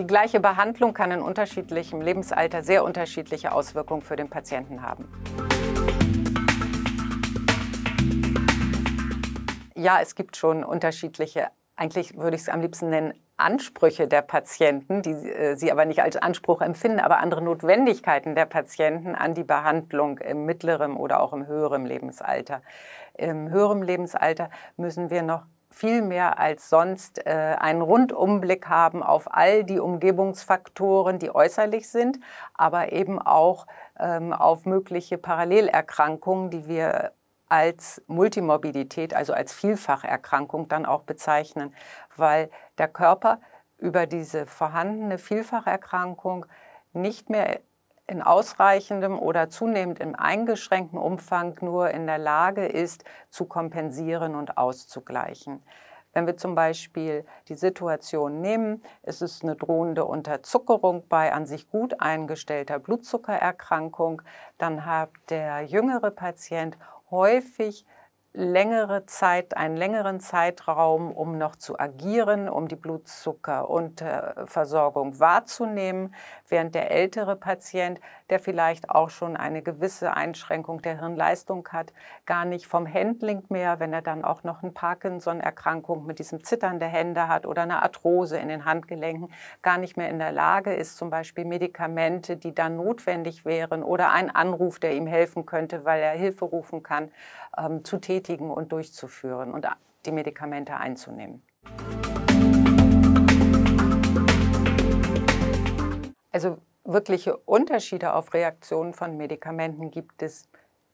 Die gleiche Behandlung kann in unterschiedlichem Lebensalter sehr unterschiedliche Auswirkungen für den Patienten haben. Ja, es gibt schon unterschiedliche, eigentlich würde ich es am liebsten nennen, Ansprüche der Patienten, die äh, sie aber nicht als Anspruch empfinden, aber andere Notwendigkeiten der Patienten an die Behandlung im mittleren oder auch im höheren Lebensalter. Im höheren Lebensalter müssen wir noch viel mehr als sonst äh, einen Rundumblick haben auf all die Umgebungsfaktoren, die äußerlich sind, aber eben auch ähm, auf mögliche Parallelerkrankungen, die wir als Multimorbidität, also als Vielfacherkrankung dann auch bezeichnen, weil der Körper über diese vorhandene Vielfacherkrankung nicht mehr in ausreichendem oder zunehmend im eingeschränkten Umfang nur in der Lage ist, zu kompensieren und auszugleichen. Wenn wir zum Beispiel die Situation nehmen, es ist eine drohende Unterzuckerung bei an sich gut eingestellter Blutzuckererkrankung, dann hat der jüngere Patient häufig längere Zeit, einen längeren Zeitraum, um noch zu agieren, um die Blutzucker und äh, Versorgung wahrzunehmen, während der ältere Patient, der vielleicht auch schon eine gewisse Einschränkung der Hirnleistung hat, gar nicht vom Handling mehr, wenn er dann auch noch eine Parkinson-Erkrankung mit diesem Zittern der Hände hat oder eine Arthrose in den Handgelenken, gar nicht mehr in der Lage ist, zum Beispiel Medikamente, die dann notwendig wären oder ein Anruf, der ihm helfen könnte, weil er Hilfe rufen kann, ähm, zu tätigen bestätigen und durchzuführen und die Medikamente einzunehmen. Also wirkliche Unterschiede auf Reaktionen von Medikamenten gibt es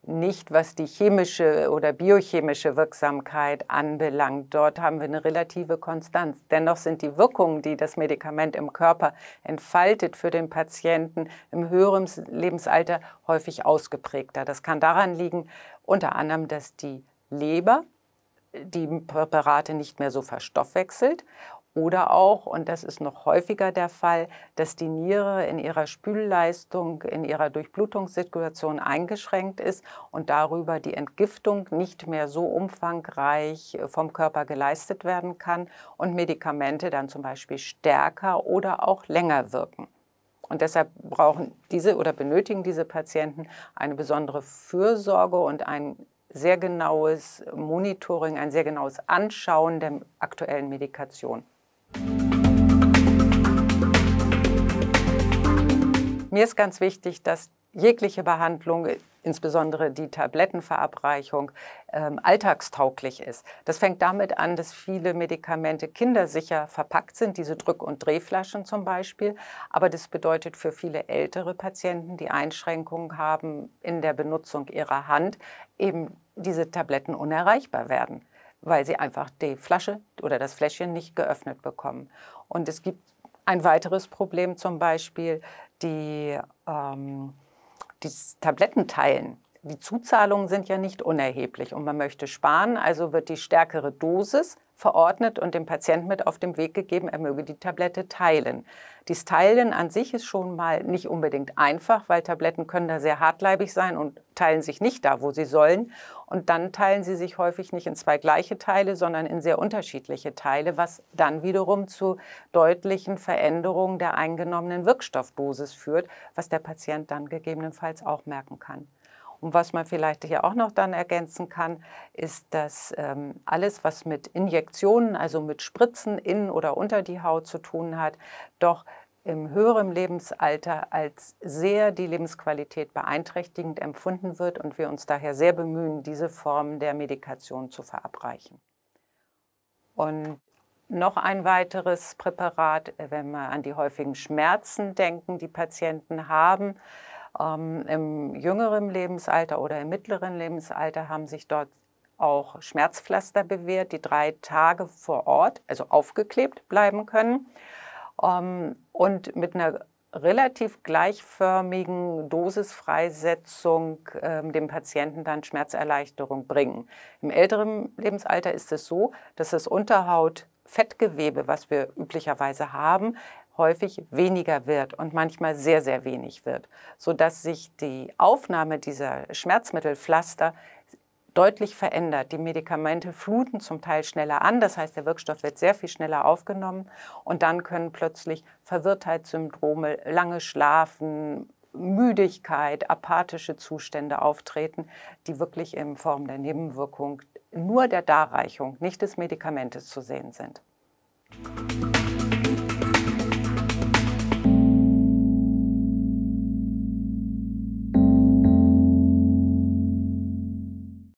nicht, was die chemische oder biochemische Wirksamkeit anbelangt. Dort haben wir eine relative Konstanz. Dennoch sind die Wirkungen, die das Medikament im Körper entfaltet für den Patienten im höheren Lebensalter häufig ausgeprägter. Das kann daran liegen, unter anderem, dass die Leber die Präparate nicht mehr so verstoffwechselt oder auch, und das ist noch häufiger der Fall, dass die Niere in ihrer Spülleistung, in ihrer Durchblutungssituation eingeschränkt ist und darüber die Entgiftung nicht mehr so umfangreich äh, vom Körper geleistet werden kann und Medikamente dann zum Beispiel stärker oder auch länger wirken. Und deshalb brauchen diese oder benötigen diese Patienten eine besondere Fürsorge und einen sehr genaues Monitoring, ein sehr genaues Anschauen der aktuellen Medikation. Mir ist ganz wichtig, dass jegliche Behandlung, insbesondere die Tablettenverabreichung, ähm, alltagstauglich ist. Das fängt damit an, dass viele Medikamente kindersicher verpackt sind, diese Drück- und Drehflaschen zum Beispiel. Aber das bedeutet für viele ältere Patienten, die Einschränkungen haben in der Benutzung ihrer Hand, eben diese Tabletten unerreichbar werden, weil sie einfach die Flasche oder das Fläschchen nicht geöffnet bekommen. Und es gibt ein weiteres Problem zum Beispiel, die ähm, Tablettenteilen die Zuzahlungen sind ja nicht unerheblich und man möchte sparen, also wird die stärkere Dosis verordnet und dem Patienten mit auf den Weg gegeben, er möge die Tablette teilen. Dies Teilen an sich ist schon mal nicht unbedingt einfach, weil Tabletten können da sehr hartleibig sein und teilen sich nicht da, wo sie sollen. Und dann teilen sie sich häufig nicht in zwei gleiche Teile, sondern in sehr unterschiedliche Teile, was dann wiederum zu deutlichen Veränderungen der eingenommenen Wirkstoffdosis führt, was der Patient dann gegebenenfalls auch merken kann. Und was man vielleicht hier auch noch dann ergänzen kann, ist, dass ähm, alles, was mit Injektionen, also mit Spritzen in oder unter die Haut zu tun hat, doch im höheren Lebensalter als sehr die Lebensqualität beeinträchtigend empfunden wird und wir uns daher sehr bemühen, diese Form der Medikation zu verabreichen. Und noch ein weiteres Präparat, äh, wenn wir an die häufigen Schmerzen denken, die Patienten haben, ähm, Im jüngeren Lebensalter oder im mittleren Lebensalter haben sich dort auch Schmerzpflaster bewährt, die drei Tage vor Ort, also aufgeklebt bleiben können. Ähm, und mit einer relativ gleichförmigen Dosisfreisetzung ähm, dem Patienten dann Schmerzerleichterung bringen. Im älteren Lebensalter ist es so, dass das Unterhautfettgewebe, was wir üblicherweise haben, häufig weniger wird und manchmal sehr, sehr wenig wird, sodass sich die Aufnahme dieser Schmerzmittelpflaster deutlich verändert. Die Medikamente fluten zum Teil schneller an, das heißt, der Wirkstoff wird sehr viel schneller aufgenommen und dann können plötzlich Verwirrtheitssyndrome, lange Schlafen, Müdigkeit, apathische Zustände auftreten, die wirklich in Form der Nebenwirkung nur der Darreichung, nicht des Medikamentes zu sehen sind.